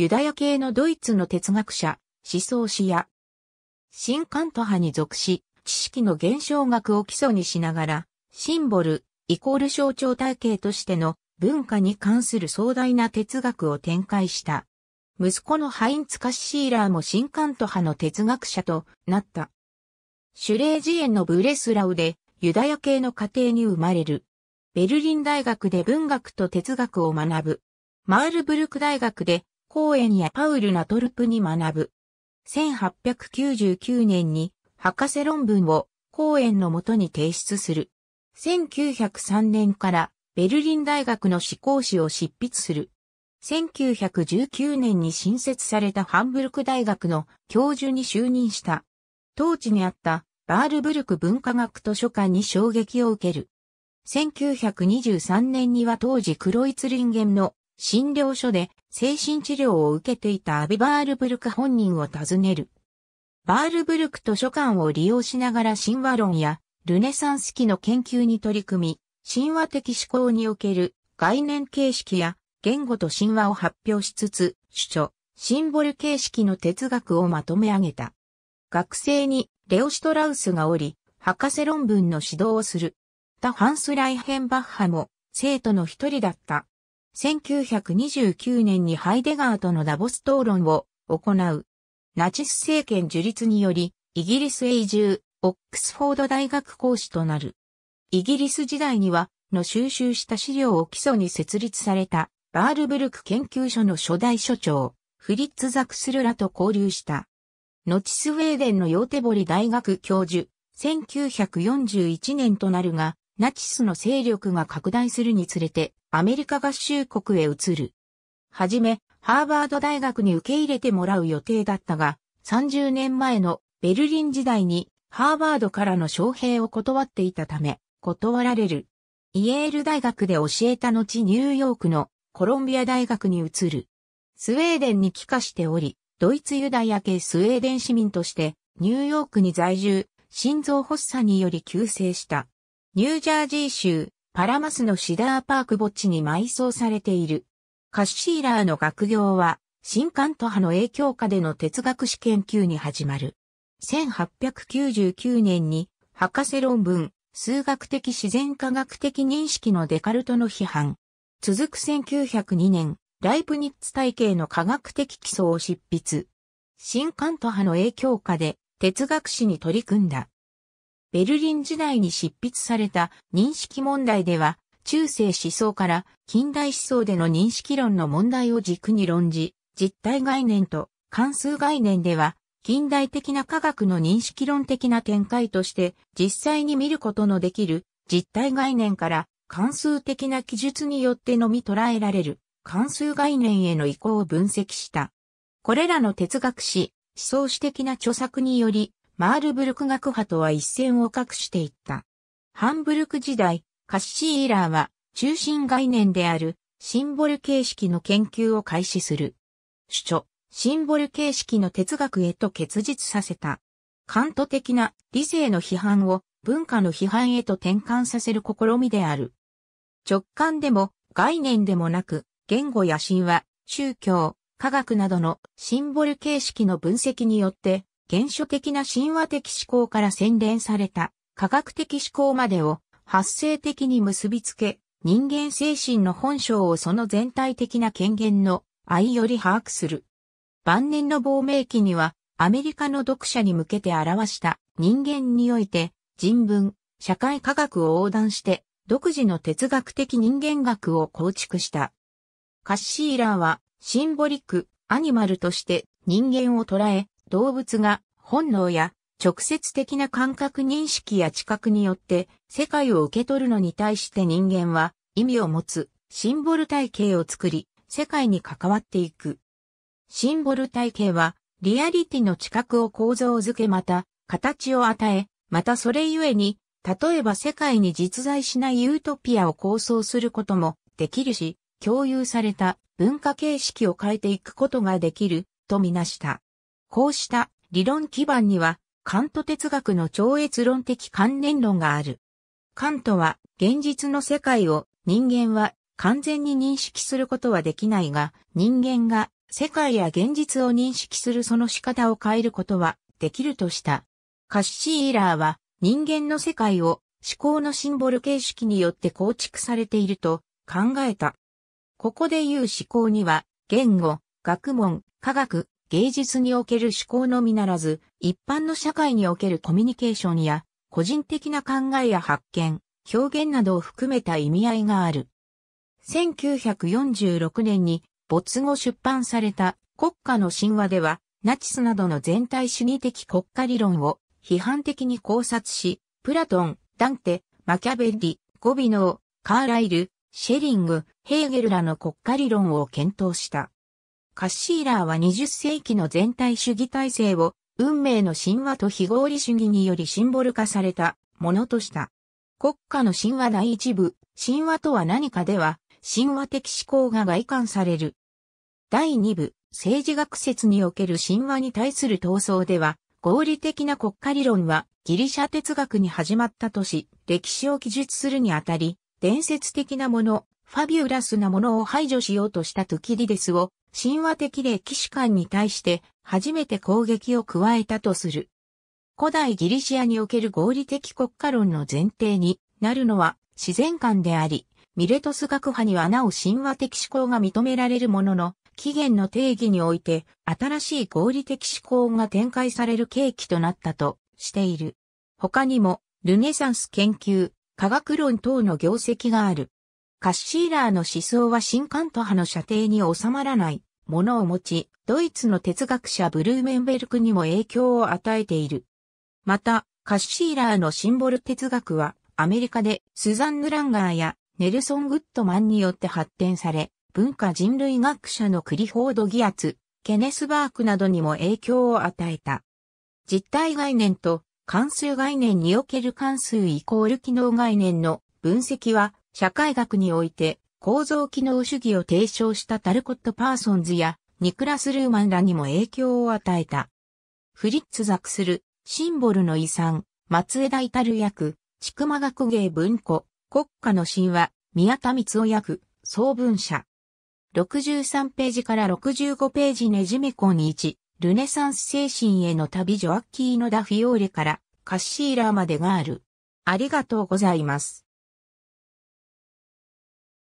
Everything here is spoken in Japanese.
ユダヤ系のドイツの哲学者、思想史や、新カント派に属し、知識の現象学を基礎にしながら、シンボル、イコール象徴体系としての文化に関する壮大な哲学を展開した。息子のハインツカシシーラーも新カント派の哲学者となった。シュレージエンのブレスラウでユダヤ系の家庭に生まれる。ベルリン大学で文学と哲学を学ぶ。マールブルク大学で公園やパウル・ナトルプに学ぶ。1899年に博士論文を公園のもとに提出する。1903年からベルリン大学の思考史を執筆する。1919年に新設されたハンブルク大学の教授に就任した。当地にあったバールブルク文化学図書館に衝撃を受ける。1923年には当時クロイツリンゲンの診療所で精神治療を受けていたアビ・バールブルク本人を訪ねる。バールブルク図書館を利用しながら神話論やルネサンス期の研究に取り組み、神話的思考における概念形式や言語と神話を発表しつつ、主張、シンボル形式の哲学をまとめ上げた。学生にレオ・シュトラウスがおり、博士論文の指導をする。タ・ハンス・ライヘンバッハも生徒の一人だった。1929年にハイデガーとのダボス討論を行う。ナチス政権樹立により、イギリス永住、オックスフォード大学講師となる。イギリス時代には、の収集した資料を基礎に設立された、バールブルク研究所の初代所長、フリッツ・ザクスルらと交流した。後スウェーデンのヨーテボリ大学教授、1941年となるが、ナチスの勢力が拡大するにつれてアメリカ合衆国へ移る。はじめ、ハーバード大学に受け入れてもらう予定だったが、30年前のベルリン時代にハーバードからの招聘を断っていたため、断られる。イエール大学で教えた後ニューヨークのコロンビア大学に移る。スウェーデンに帰化しており、ドイツユダヤ系スウェーデン市民としてニューヨークに在住、心臓発作により急性した。ニュージャージー州、パラマスのシダーパーク墓地に埋葬されている。カッシーラーの学業は、新カント派の影響下での哲学史研究に始まる。1899年に、博士論文、数学的自然科学的認識のデカルトの批判。続く1902年、ライプニッツ体系の科学的基礎を執筆。新カント派の影響下で哲学史に取り組んだ。ベルリン時代に執筆された認識問題では、中世思想から近代思想での認識論の問題を軸に論じ、実体概念と関数概念では、近代的な科学の認識論的な展開として、実際に見ることのできる実体概念から関数的な記述によってのみ捉えられる関数概念への移行を分析した。これらの哲学史、思想史的な著作により、マールブルク学派とは一線を画していった。ハンブルク時代、カッシー・イラーは中心概念であるシンボル形式の研究を開始する。主張、シンボル形式の哲学へと結実させた。カント的な理性の批判を文化の批判へと転換させる試みである。直感でも概念でもなく、言語や神話、宗教、科学などのシンボル形式の分析によって原初的な神話的思考から洗練された科学的思考までを発生的に結びつけ、人間精神の本性をその全体的な権限の愛より把握する。晩年の亡命期には、アメリカの読者に向けて表した人間において人文、社会科学を横断して独自の哲学的人間学を構築した。カッシーラーはシンボリック、アニマルとして人間を捉え、動物が本能や直接的な感覚認識や知覚によって世界を受け取るのに対して人間は意味を持つシンボル体系を作り世界に関わっていく。シンボル体系はリアリティの知覚を構造づけまた形を与え、またそれゆえに例えば世界に実在しないユートピアを構想することもできるし、共有された文化形式を変えていくことができるとみなした。こうした理論基盤には、カント哲学の超越論的観念論がある。カントは、現実の世界を人間は完全に認識することはできないが、人間が世界や現実を認識するその仕方を変えることはできるとした。カッシー・イラーは人間の世界を思考のシンボル形式によって構築されていると考えた。ここで言う思考には言語、学問、科学、芸術における思考のみならず、一般の社会におけるコミュニケーションや、個人的な考えや発見、表現などを含めた意味合いがある。1946年に没後出版された国家の神話では、ナチスなどの全体主義的国家理論を批判的に考察し、プラトン、ダンテ、マキャベリ、ゴビノー、カーライル、シェリング、ヘーゲルらの国家理論を検討した。カッシーラーは20世紀の全体主義体制を運命の神話と非合理主義によりシンボル化されたものとした。国家の神話第一部、神話とは何かでは、神話的思考が外観される。第二部、政治学説における神話に対する闘争では、合理的な国家理論はギリシャ哲学に始まったとし、歴史を記述するにあたり、伝説的なもの、ファビュラスなものを排除しようとしたトゥキディデスを神話的で騎士官に対して初めて攻撃を加えたとする。古代ギリシアにおける合理的国家論の前提になるのは自然観であり、ミレトス学派にはなお神話的思考が認められるものの、起源の定義において新しい合理的思考が展開される契機となったとしている。他にも、ルネサンス研究、科学論等の業績がある。カッシーラーの思想は新カント派の射程に収まらないものを持ち、ドイツの哲学者ブルーメンベルクにも影響を与えている。また、カッシーラーのシンボル哲学は、アメリカでスザンヌ・ランガーやネルソン・グッドマンによって発展され、文化人類学者のクリフォード・ギアツ、ケネスバークなどにも影響を与えた。実体概念と関数概念における関数イコール機能概念の分析は社会学において構造機能主義を提唱したタルコット・パーソンズやニクラス・ルーマンらにも影響を与えた。フリッツ・ザクスル、シンボルの遺産、松枝タル役、千曲学芸文庫、国家の神話、宮田光夫役、総文社。63ページから65ページねじめコン1、ルネサンス精神への旅ジョアッキーノ・ダ・フィオーレからカッシーラーまでがある。ありがとうございます。